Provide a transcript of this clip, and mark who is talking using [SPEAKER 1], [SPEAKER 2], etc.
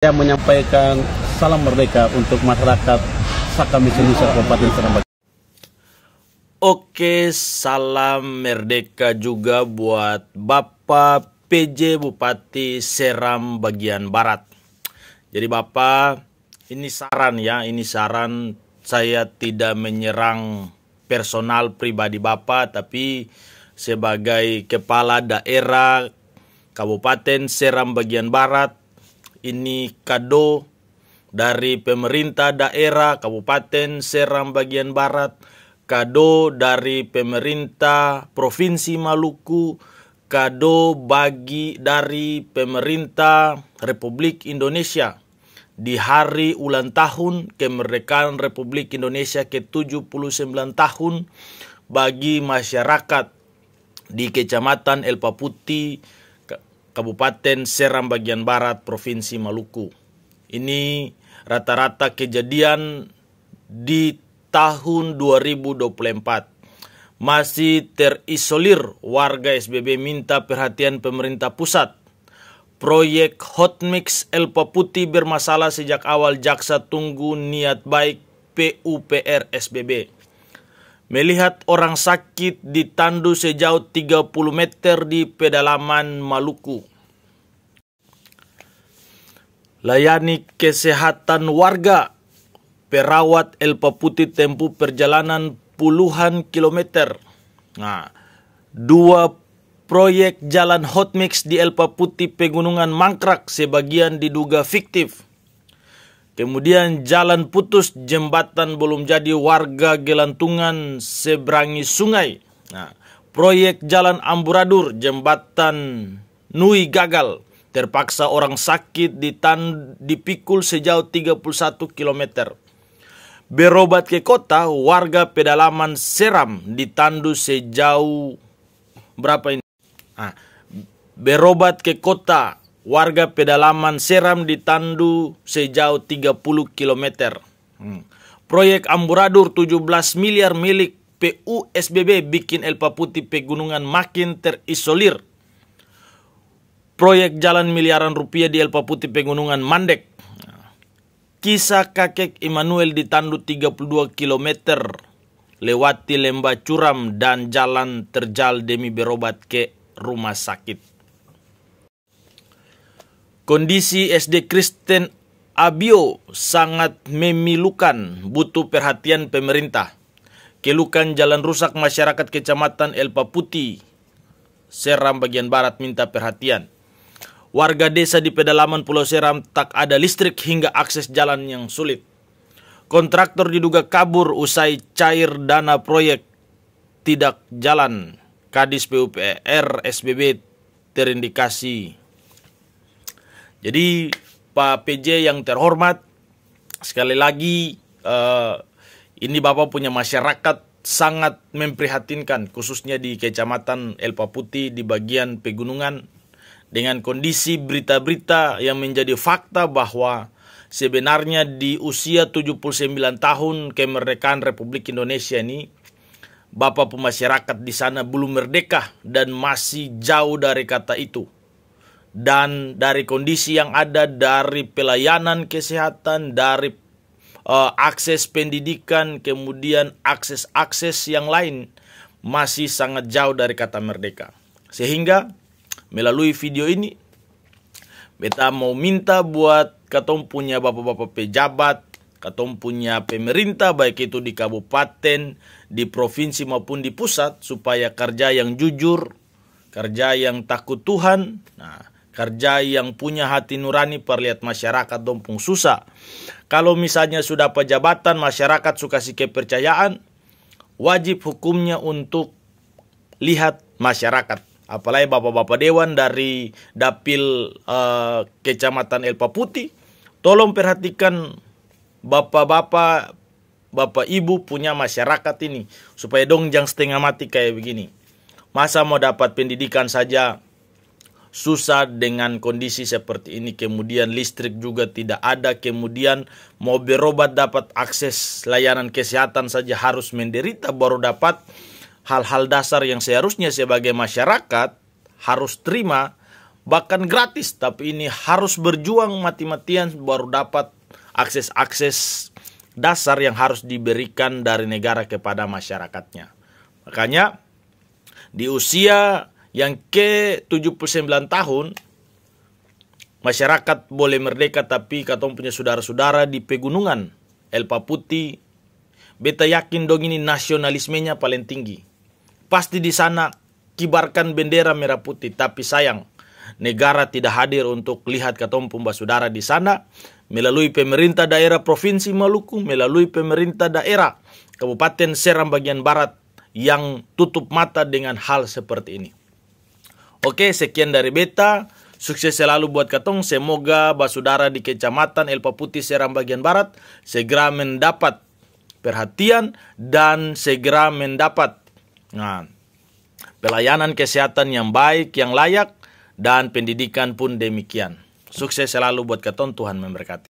[SPEAKER 1] Saya menyampaikan salam merdeka untuk masyarakat Saka Nusa Kabupaten Barat. Oke, salam merdeka juga buat Bapak PJ Bupati Seram bagian Barat. Jadi Bapak, ini saran ya, ini saran saya tidak menyerang personal pribadi Bapak tapi sebagai kepala daerah Kabupaten Seram bagian Barat ini kado dari pemerintah daerah Kabupaten Seram bagian barat, kado dari pemerintah Provinsi Maluku, kado bagi dari pemerintah Republik Indonesia di hari ulang tahun kemerdekaan Republik Indonesia ke-79 tahun bagi masyarakat di Kecamatan El Paputi, Kabupaten Seram bagian barat Provinsi Maluku. Ini rata-rata kejadian di tahun 2024. Masih terisolir warga SBB minta perhatian pemerintah pusat. Proyek Hot Mix El Putih bermasalah sejak awal jaksa tunggu niat baik PUPR SBB melihat orang sakit ditandu sejauh 30 meter di pedalaman Maluku. Layani kesehatan warga. Perawat El Paputi tempuh perjalanan puluhan kilometer. Nah, dua proyek jalan hotmix di El Paputi Pegunungan Mangkrak sebagian diduga fiktif. Kemudian jalan putus, jembatan belum jadi, warga gelantungan seberangi sungai. Nah, proyek jalan Amburadur, jembatan Nui gagal. Terpaksa orang sakit ditan, dipikul sejauh 31 km. Berobat ke kota, warga pedalaman Seram ditandu sejauh berapa ini? Nah, berobat ke kota, warga pedalaman Seram ditandu sejauh 30 km. Hmm. Proyek Amburadur 17 miliar milik PUSBB bikin El Paputi Pegunungan makin terisolir. Proyek jalan miliaran rupiah di El Paputi Pegunungan mandek. Kisah kakek Immanuel ditandu 32 km lewati lembah curam dan jalan terjal demi berobat ke rumah sakit. Kondisi SD Kristen Abio sangat memilukan, butuh perhatian pemerintah. Kelukan jalan rusak masyarakat kecamatan El Paputi, Seram bagian barat minta perhatian. Warga desa di pedalaman Pulau Seram tak ada listrik hingga akses jalan yang sulit. Kontraktor diduga kabur usai cair dana proyek tidak jalan. Kadis PUPR SBB terindikasi jadi Pak PJ yang terhormat, sekali lagi uh, ini Bapak punya masyarakat sangat memprihatinkan khususnya di Kecamatan El Paputi di bagian pegunungan dengan kondisi berita-berita yang menjadi fakta bahwa sebenarnya di usia 79 tahun kemerdekaan Republik Indonesia ini Bapak pemasyarakat di sana belum merdeka dan masih jauh dari kata itu dan dari kondisi yang ada dari pelayanan kesehatan dari uh, akses pendidikan kemudian akses-akses yang lain masih sangat jauh dari kata merdeka sehingga melalui video ini beta mau minta buat katong punya bapak-bapak pejabat katong punya pemerintah baik itu di kabupaten, di provinsi maupun di pusat supaya kerja yang jujur, kerja yang takut Tuhan. Nah, Kerja yang punya hati nurani perlihat masyarakat dompung susah. Kalau misalnya sudah pejabatan masyarakat suka si kepercayaan, wajib hukumnya untuk lihat masyarakat. Apalagi bapak-bapak dewan dari dapil uh, kecamatan Elpa Putih, tolong perhatikan bapak-bapak, bapak ibu punya masyarakat ini supaya dong jangan setengah mati kayak begini. Masa mau dapat pendidikan saja susah dengan kondisi seperti ini kemudian listrik juga tidak ada kemudian mau berobat dapat akses layanan kesehatan saja harus menderita baru dapat hal-hal dasar yang seharusnya sebagai masyarakat harus terima bahkan gratis tapi ini harus berjuang mati-matian baru dapat akses-akses dasar yang harus diberikan dari negara kepada masyarakatnya makanya di usia yang ke 79 tahun masyarakat boleh merdeka tapi katong punya saudara-saudara di pegunungan El Paputi beta yakin dong ini nasionalismenya paling tinggi pasti di sana kibarkan bendera merah putih tapi sayang negara tidak hadir untuk lihat katong pun saudara di sana melalui pemerintah daerah provinsi Maluku melalui pemerintah daerah Kabupaten Seram bagian barat yang tutup mata dengan hal seperti ini Oke, sekian dari beta. Sukses selalu buat katong. Semoga basudara di Kecamatan Elpa Putih Seram bagian barat segera mendapat perhatian dan segera mendapat nah, pelayanan kesehatan yang baik, yang layak dan pendidikan pun demikian. Sukses selalu buat katong Tuhan memberkati.